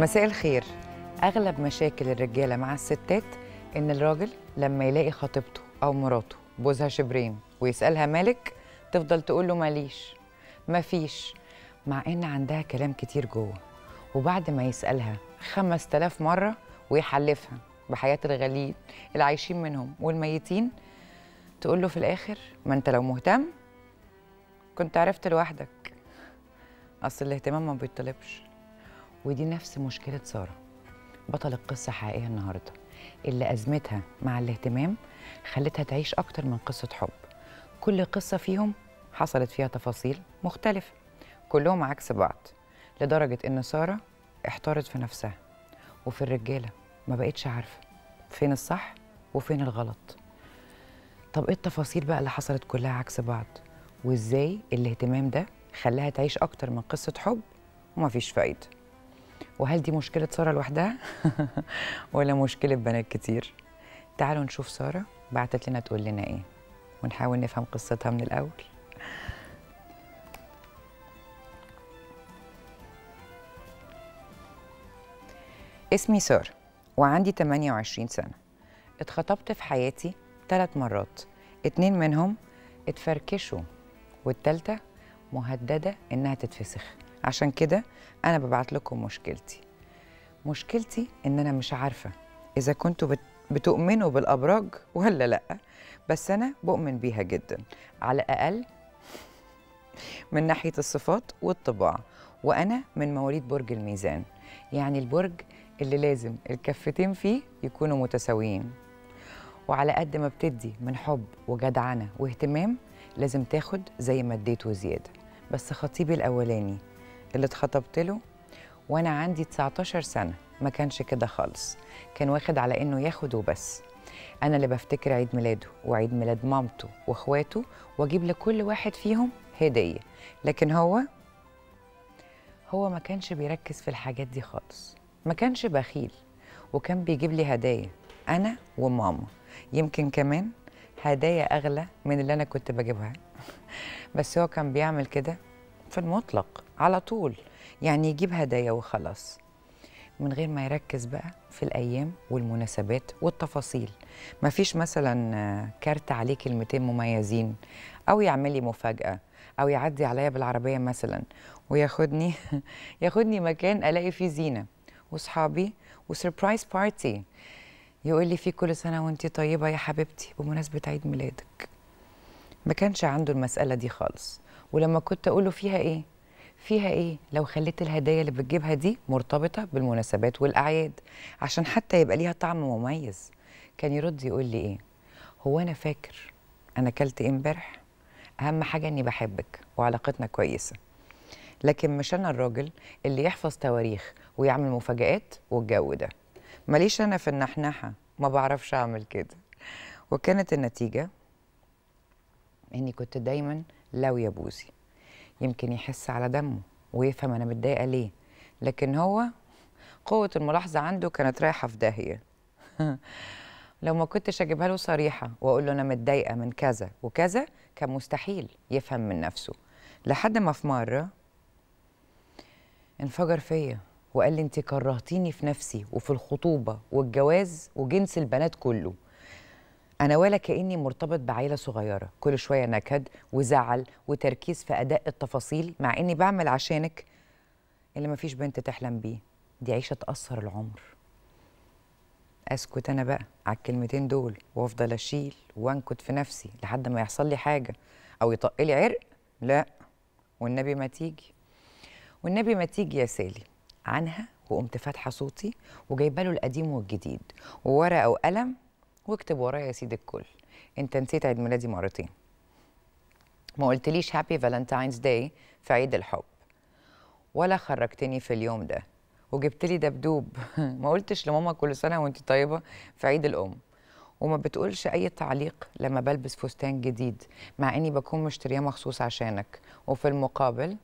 مساء الخير اغلب مشاكل الرجاله مع الستات ان الراجل لما يلاقي خطيبته او مراته بوزها شبرين ويسالها مالك تفضل تقول له ماليش مفيش مع ان عندها كلام كتير جوه وبعد ما يسالها 5000 مره ويحلفها بحياه الغاليين العايشين منهم والميتين تقول له في الاخر ما انت لو مهتم كنت عرفت لوحدك اصل الاهتمام ما بيطلبش ودي نفس مشكله ساره بطل القصه حقيقية النهارده اللي ازمتها مع الاهتمام خلتها تعيش اكتر من قصه حب كل قصه فيهم حصلت فيها تفاصيل مختلفه كلهم عكس بعض لدرجه ان ساره احتارت في نفسها وفي الرجاله ما بقتش عارفه فين الصح وفين الغلط طب ايه التفاصيل بقى اللي حصلت كلها عكس بعض وازاي الاهتمام ده خلاها تعيش اكتر من قصه حب ومفيش فايده وهل دي مشكلة سارة لوحدها ولا مشكلة بنات كتير تعالوا نشوف سارة بعتت لنا تقول لنا ايه ونحاول نفهم قصتها من الأول اسمي سارة وعندي 28 سنة اتخطبت في حياتي ثلاث مرات اتنين منهم اتفركشوا والتالتة مهددة إنها تتفسخ عشان كده انا ببعت لكم مشكلتي مشكلتي ان انا مش عارفه اذا كنتوا بتؤمنوا بالابراج ولا لا بس انا بؤمن بيها جدا على الاقل من ناحيه الصفات والطباع وانا من مواليد برج الميزان يعني البرج اللي لازم الكفتين فيه يكونوا متساويين وعلى قد ما بتدي من حب وجدعنه واهتمام لازم تاخد زي ما اديته زياده بس خطيبي الاولاني اللي اتخطبت له وانا عندي 19 سنه ما كانش كده خالص كان واخد على انه ياخد وبس انا اللي بفتكر عيد ميلاده وعيد ميلاد مامته واخواته واجيب لكل واحد فيهم هديه لكن هو هو ما كانش بيركز في الحاجات دي خالص ما كانش بخيل وكان بيجيب لي هدايا انا وماما يمكن كمان هدايا اغلى من اللي انا كنت بجيبها بس هو كان بيعمل كده في المطلق على طول يعني يجيب هدايا وخلاص من غير ما يركز بقى في الأيام والمناسبات والتفاصيل مفيش مثلا آه، كارت عليه كلمتين مميزين أو يعمل لي مفاجأة أو يعدي عليا بالعربية مثلا وياخدني ياخدني مكان ألاقي فيه زينة وصحابي وسربرايز بارتي يقول لي فيه كل سنة وانت طيبة يا حبيبتي بمناسبة عيد ميلادك ما كانش عنده المسألة دي خالص ولما كنت أقوله فيها إيه فيها ايه لو خليت الهدايا اللي بتجيبها دي مرتبطه بالمناسبات والاعياد عشان حتى يبقى ليها طعم مميز كان يرد يقول لي ايه هو انا فاكر انا اكلت ايه امبارح اهم حاجه اني بحبك وعلاقتنا كويسه لكن مش انا الراجل اللي يحفظ تواريخ ويعمل مفاجآت والجو ده ماليش انا في النحنحه ما بعرفش اعمل كده وكانت النتيجه اني كنت دايما لو يا بوزي يمكن يحس على دمه ويفهم انا متضايقه ليه لكن هو قوه الملاحظه عنده كانت رايحه في داهيه لو ما كنتش اجيبها له صريحه واقول له انا متضايقه من كذا وكذا كان مستحيل يفهم من نفسه لحد ما في مره انفجر فيا وقال لي انت كرهتيني في نفسي وفي الخطوبه والجواز وجنس البنات كله انا ولا كاني مرتبط بعيله صغيره كل شويه نكد وزعل وتركيز في اداء التفاصيل مع اني بعمل عشانك اللي مفيش بنت تحلم بيه دي عيشه تاثر العمر اسكت انا بقى على الكلمتين دول وافضل اشيل وانكت في نفسي لحد ما يحصل لي حاجه او يطق لي عرق لا والنبي ما تيجي والنبي ما تيجي يا سالي عنها وقمت فاتحه صوتي وجايبه له القديم والجديد وورقه وقلم واكتب ورايا يا سيدي الكل انت نسيت عيد ميلادي مرتين ما قلتليش هابي فالنتاينز داي في عيد الحب ولا خرجتني في اليوم ده وجبت لي دبدوب ما قلتش لماما كل سنه وانت طيبه في عيد الام وما بتقولش اي تعليق لما بلبس فستان جديد مع اني بكون مشترياه مخصوص عشانك وفي المقابل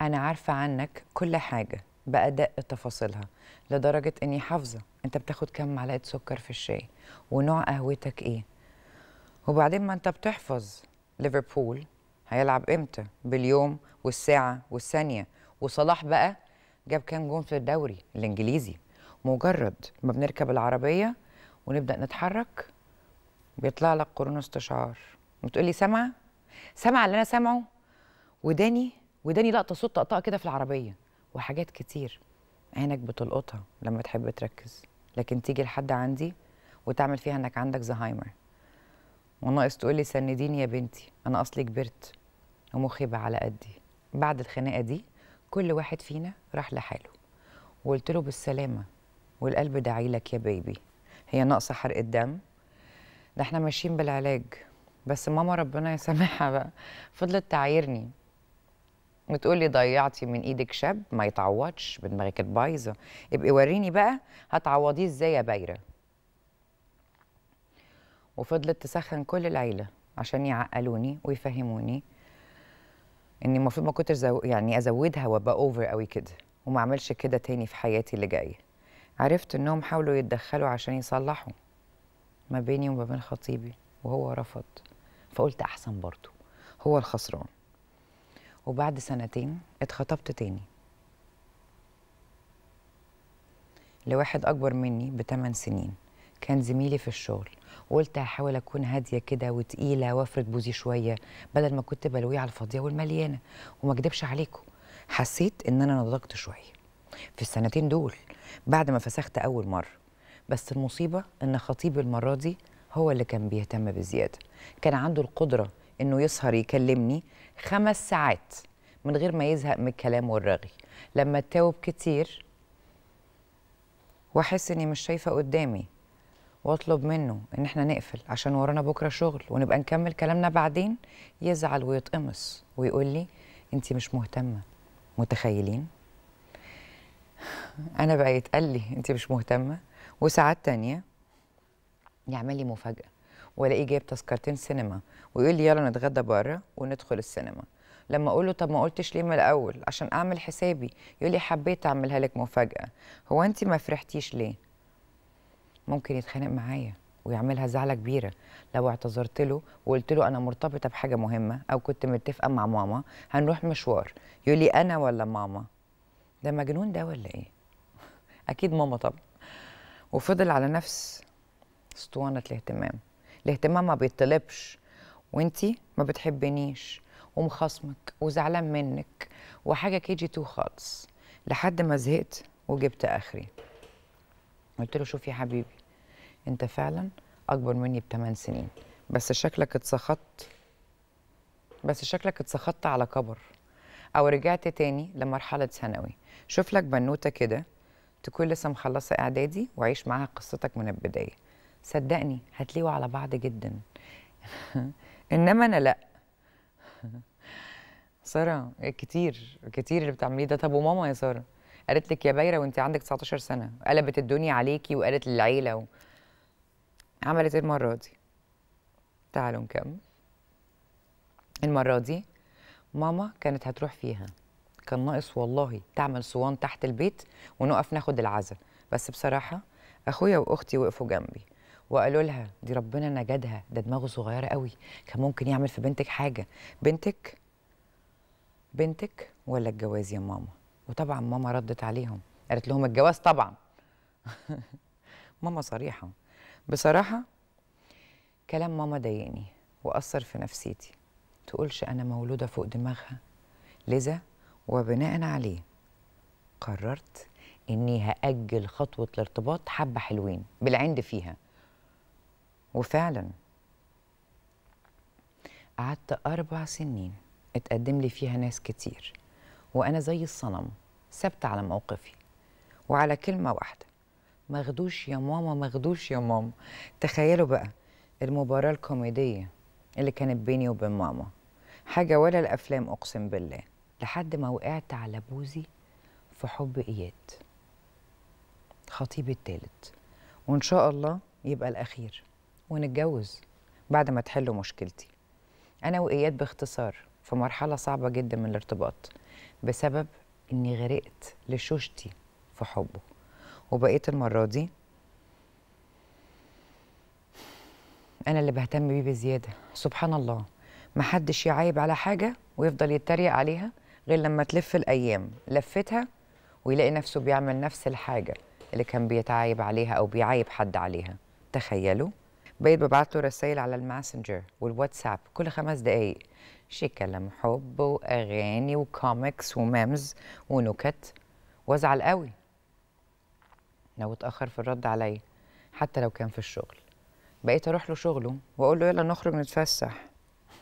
انا عارفه عنك كل حاجه بادق تفاصيلها لدرجه اني حافظه انت بتاخد كم معلقه سكر في الشاي ونوع قهوتك ايه وبعدين ما انت بتحفظ ليفربول هيلعب امتى باليوم والساعه والثانيه وصلاح بقى جاب كام جون في الدوري الانجليزي مجرد ما بنركب العربيه ونبدا نتحرك بيطلع لك قرون استشعار وتقول لي سامعه سامعه اللي انا سامعه وداني وداني لقطه صوت طقطقه كده في العربيه وحاجات كتير عينك بتلقطها لما تحب تركز لكن تيجي لحد عندي وتعمل فيها انك عندك زهايمر وناقص تقولي سنديني يا بنتي انا اصلي كبرت ومخي بقى على قدي بعد الخناقه دي كل واحد فينا راح لحاله وقلت له بالسلامه والقلب داعي لك يا بيبي هي ناقصه حرق الدم ده احنا ماشيين بالعلاج بس ماما ربنا يسامحها بقى فضلت تعايرني بتقولي ضيعتي من ايدك شاب ما يتعوضش بدماغك بايظه ابقي وريني بقى هتعوضيه ازاي يا بايره وفضلت تسخن كل العيله عشان يعقلوني ويفهموني اني المفروض ما كنتش زو... يعني ازودها وابقى اوفر قوي كده وما اعملش كده تاني في حياتي اللي جايه عرفت انهم حاولوا يتدخلوا عشان يصلحوا ما بيني وما بين خطيبي وهو رفض فقلت احسن برضه هو الخسران وبعد سنتين اتخطبت تاني لواحد أكبر مني بتمن سنين كان زميلي في الشغل وقلت هحاول أكون هادية كده وتقيلة وأفرد بوزي شوية بدل ما كنت بلوية على الفاضية والمليانة وما أكدبش عليكم حسيت إن أنا نضجت شوية في السنتين دول بعد ما فسخت أول مرة بس المصيبة إن خطيبي المرة دي هو اللي كان بيهتم بزيادة كان عنده القدرة انه يسهر يكلمني خمس ساعات من غير ما يزهق من الكلام والرغي لما اتاوب كتير واحس اني مش شايفه قدامي واطلب منه ان احنا نقفل عشان ورانا بكره شغل ونبقى نكمل كلامنا بعدين يزعل ويتقمص ويقول لي انت مش مهتمه متخيلين انا بقى يتقال لي انت مش مهتمه وساعات تانية يعمل لي مفاجاه والاقيه جايب تذكرتين سينما ويقول لي يلا نتغدى بره وندخل السينما لما اقول له طب ما قلتش ليه من الاول عشان اعمل حسابي يقول لي حبيت اعملها لك مفاجاه هو انت ما فرحتيش ليه ممكن يتخانق معايا ويعملها زعلة كبيرة لو اعتذرت له وقلت له أنا مرتبطة بحاجة مهمة أو كنت متفقة مع ماما هنروح مشوار يقول لي أنا ولا ماما ده مجنون ده ولا إيه؟ أكيد ماما طبعا وفضل على نفس اسطوانة الاهتمام الاهتمام ما بيطلبش وانت ما بتحبنيش ومخاصمك وزعلان منك وحاجه كي جي تو خالص لحد ما زهقت وجبت اخري قلت له شوف يا حبيبي انت فعلا اكبر مني بثمان سنين بس شكلك اتسخطت بس شكلك اتسخطت على كبر او رجعت تاني لمرحله ثانوي شوف لك بنوته كده تكون لسه مخلصه اعدادي وعيش معاها قصتك من البدايه صدقني هتليقوا على بعض جدا انما انا لا ساره كتير كتير اللي بتعمليه ده طب وماما يا ساره قالت لك يا بايره وانت عندك 19 سنه قلبت الدنيا عليكي وقالت للعيله و... عملت ايه المره دي تعالوا نكمل المره دي ماما كانت هتروح فيها كان ناقص والله تعمل صوان تحت البيت ونقف ناخد العزاء بس بصراحه اخويا واختي وقفوا جنبي وقالوا لها دي ربنا نجدها ده دماغه صغيره قوي كان ممكن يعمل في بنتك حاجه بنتك بنتك ولا الجواز يا ماما وطبعا ماما ردت عليهم قالت لهم الجواز طبعا ماما صريحه بصراحه كلام ماما ضايقني واثر في نفسيتي تقولش انا مولوده فوق دماغها لذا وبناء عليه قررت اني هاجل خطوه الارتباط حبه حلوين بالعند فيها وفعلا قعدت أربع سنين اتقدم لي فيها ناس كتير وأنا زي الصنم ثابتة على موقفي وعلى كلمة واحدة مغدوش يا ماما مغدوش يا ماما تخيلوا بقى المباراة الكوميدية اللي كانت بيني وبين ماما حاجة ولا الأفلام أقسم بالله لحد ما وقعت على بوزي في حب إياد خطيبي التالت وإن شاء الله يبقى الأخير ونتجوز بعد ما تحلوا مشكلتي أنا وإياد باختصار في مرحلة صعبة جدا من الارتباط بسبب إني غرقت لشوشتي في حبه وبقيت المرة دي أنا اللي بهتم بيه بزيادة سبحان الله محدش يعايب على حاجة ويفضل يتريق عليها غير لما تلف الأيام لفتها ويلاقي نفسه بيعمل نفس الحاجة اللي كان بيتعايب عليها أو بيعايب حد عليها تخيلوا بقيت ببعت له رسائل على الماسنجر والواتساب كل خمس دقايق شي كلام حب واغاني وكوميكس وميمز ونكت وازعل قوي لو اتاخر في الرد عليا حتى لو كان في الشغل بقيت اروح له شغله واقول له يلا نخرج نتفسح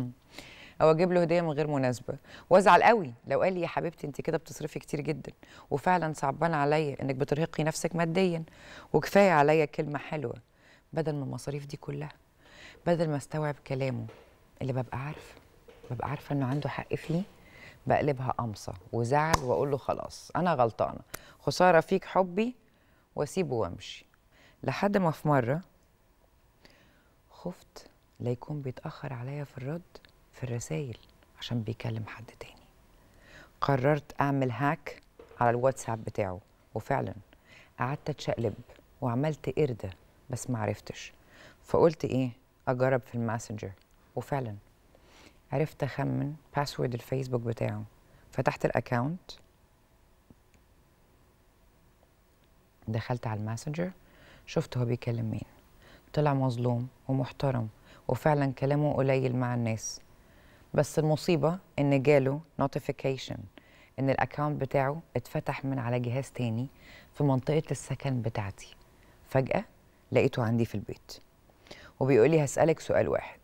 او اجيب له هديه من غير مناسبه وازعل قوي لو قال لي يا حبيبتي انت كده بتصرفي كتير جدا وفعلا صعبان عليا انك بترهقي نفسك ماديا وكفايه عليا كلمه حلوه بدل ما المصاريف دي كلها بدل ما استوعب كلامه اللي ببقى عارفه ببقى عارفه انه عنده حق فيه بقلبها قمصه وزعل واقول له خلاص انا غلطانه خساره فيك حبي واسيبه وامشي لحد ما في مره خفت لا يكون بيتاخر عليا في الرد في الرسايل عشان بيكلم حد تاني قررت اعمل هاك على الواتساب بتاعه وفعلا قعدت اتشقلب وعملت قرده بس ما عرفتش فقلت ايه اجرب في الماسنجر وفعلا عرفت اخمن باسورد الفيسبوك بتاعه فتحت الاكونت دخلت على الماسنجر شفت هو بيكلم مين طلع مظلوم ومحترم وفعلا كلامه قليل مع الناس بس المصيبة إن جاله نوتيفيكيشن إن الاكونت بتاعه اتفتح من على جهاز تاني في منطقة السكن بتاعتي فجأة لقيته عندي في البيت وبيقول لي هسألك سؤال واحد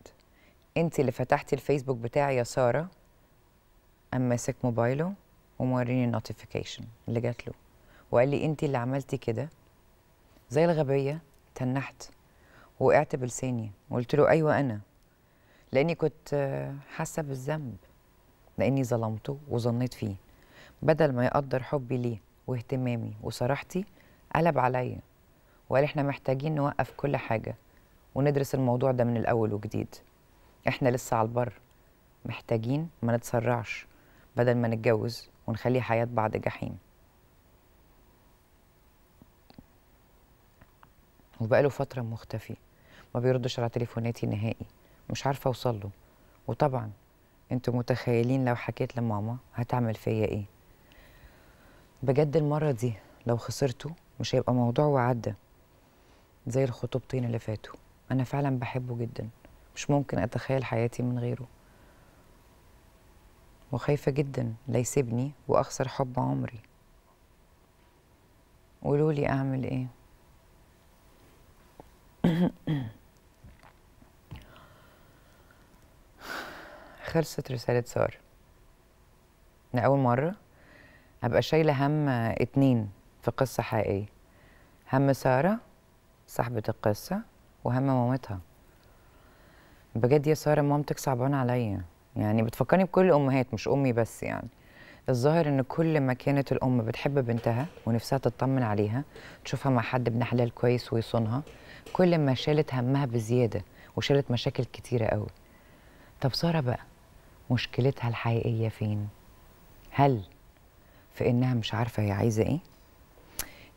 انت اللي فتحتي الفيسبوك بتاعي يا سارة قام ماسك موبايله وموريني النوتيفيكيشن اللي جات له وقال لي انت اللي عملتي كده زي الغبية تنحت وقعت بلساني وقلت له ايوه انا لاني كنت حاسه بالذنب لاني ظلمته وظنيت فيه بدل ما يقدر حبي ليه واهتمامي وصراحتي قلب عليا وقال احنا محتاجين نوقف كل حاجه وندرس الموضوع ده من الاول وجديد احنا لسه على البر محتاجين ما نتسرعش بدل ما نتجوز ونخلي حياه بعض جحيم وبقاله فتره مختفي ما بيردش على تليفوناتي نهائي مش عارفه اوصل له وطبعا انتوا متخيلين لو حكيت لماما هتعمل فيا ايه بجد المره دي لو خسرته مش هيبقى موضوع وعدى زي الخطوبتين اللي فاتوا انا فعلا بحبه جدا مش ممكن اتخيل حياتي من غيره وخايفه جدا لا يسيبني واخسر حب عمري قولوا لي اعمل ايه خلصت رساله ساره انا اول مره ابقى شايله هم اتنين في قصه حقيقيه هم ساره صاحبة القصة وهم مامتها بجد يا سارة مامتك صعبانة عليا يعني بتفكرني بكل الأمهات مش أمي بس يعني الظاهر إن كل ما كانت الأم بتحب بنتها ونفسها تطمن عليها تشوفها مع حد ابن حلال كويس ويصونها كل ما شالت همها بزيادة وشالت مشاكل كتيرة قوي طب سارة بقى مشكلتها الحقيقية فين؟ هل في إنها مش عارفة هي عايزة إيه؟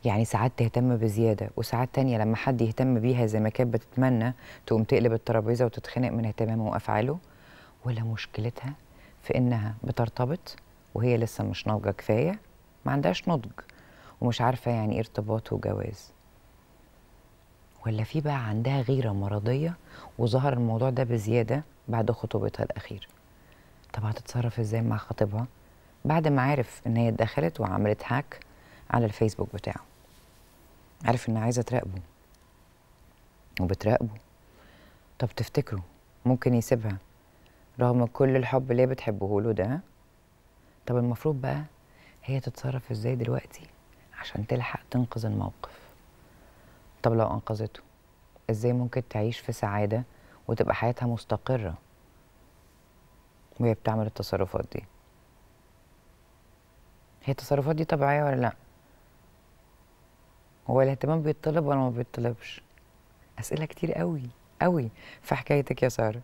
يعني ساعات تهتم بزياده وساعات تانية لما حد يهتم بيها زي ما كانت بتتمنى تقوم تقلب الترابيزه وتتخنق من اهتمامه وافعاله ولا مشكلتها في انها بترتبط وهي لسه مش ناضجه كفايه ما عندهاش نضج ومش عارفه يعني ايه ارتباط وجواز ولا في بقى عندها غيره مرضيه وظهر الموضوع ده بزياده بعد خطوبتها الاخيره طب هتتصرف ازاي مع خطيبها بعد ما عرف ان هي اتدخلت وعملت هاك على الفيسبوك بتاعه عارف إن عايزة تراقبه وبتراقبه طب تفتكره ممكن يسيبها رغم كل الحب اللي هي بتحبه له ده طب المفروض بقى هي تتصرف ازاي دلوقتي عشان تلحق تنقذ الموقف طب لو انقذته ازاي ممكن تعيش في سعاده وتبقى حياتها مستقره وهي بتعمل التصرفات دي هي التصرفات دي طبيعيه ولا لا هو الاهتمام بيتطلب ولا ما بيتطلبش اسئله كتير قوي قوي في حكايتك يا ساره